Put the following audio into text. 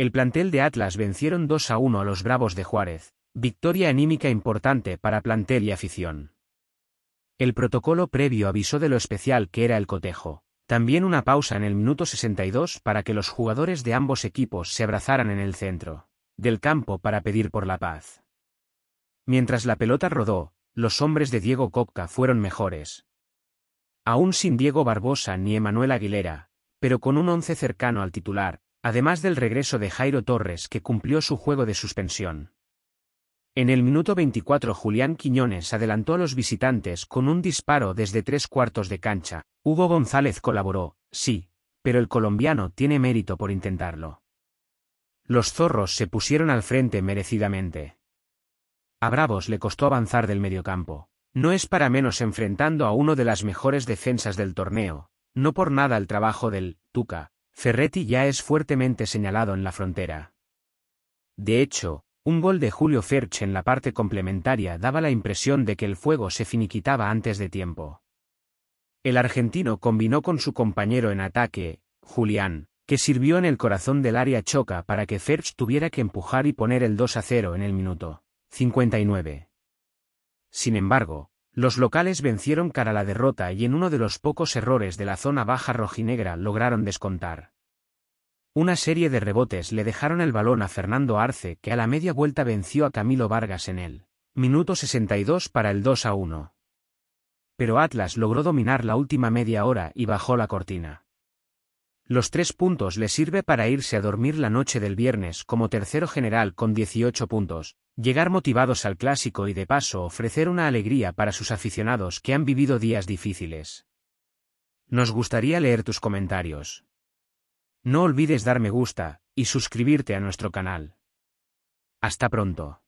El plantel de Atlas vencieron 2 a 1 a los Bravos de Juárez, victoria anímica importante para plantel y afición. El protocolo previo avisó de lo especial que era el cotejo, también una pausa en el minuto 62 para que los jugadores de ambos equipos se abrazaran en el centro del campo para pedir por la paz. Mientras la pelota rodó, los hombres de Diego Copca fueron mejores. Aún sin Diego Barbosa ni Emanuel Aguilera, pero con un once cercano al titular, además del regreso de Jairo Torres que cumplió su juego de suspensión. En el minuto 24 Julián Quiñones adelantó a los visitantes con un disparo desde tres cuartos de cancha, Hugo González colaboró, sí, pero el colombiano tiene mérito por intentarlo. Los zorros se pusieron al frente merecidamente. A Bravos le costó avanzar del mediocampo. No es para menos enfrentando a uno de las mejores defensas del torneo, no por nada el trabajo del Tuca, Ferretti ya es fuertemente señalado en la frontera. De hecho, un gol de Julio Ferch en la parte complementaria daba la impresión de que el fuego se finiquitaba antes de tiempo. El argentino combinó con su compañero en ataque, Julián, que sirvió en el corazón del área choca para que Ferch tuviera que empujar y poner el 2 a 0 en el minuto 59. Sin embargo, los locales vencieron cara a la derrota y en uno de los pocos errores de la zona baja rojinegra lograron descontar. Una serie de rebotes le dejaron el balón a Fernando Arce que a la media vuelta venció a Camilo Vargas en el Minuto 62 para el 2 a 1. Pero Atlas logró dominar la última media hora y bajó la cortina. Los tres puntos le sirve para irse a dormir la noche del viernes como tercero general con 18 puntos, llegar motivados al clásico y de paso ofrecer una alegría para sus aficionados que han vivido días difíciles. Nos gustaría leer tus comentarios. No olvides dar me gusta y suscribirte a nuestro canal. Hasta pronto.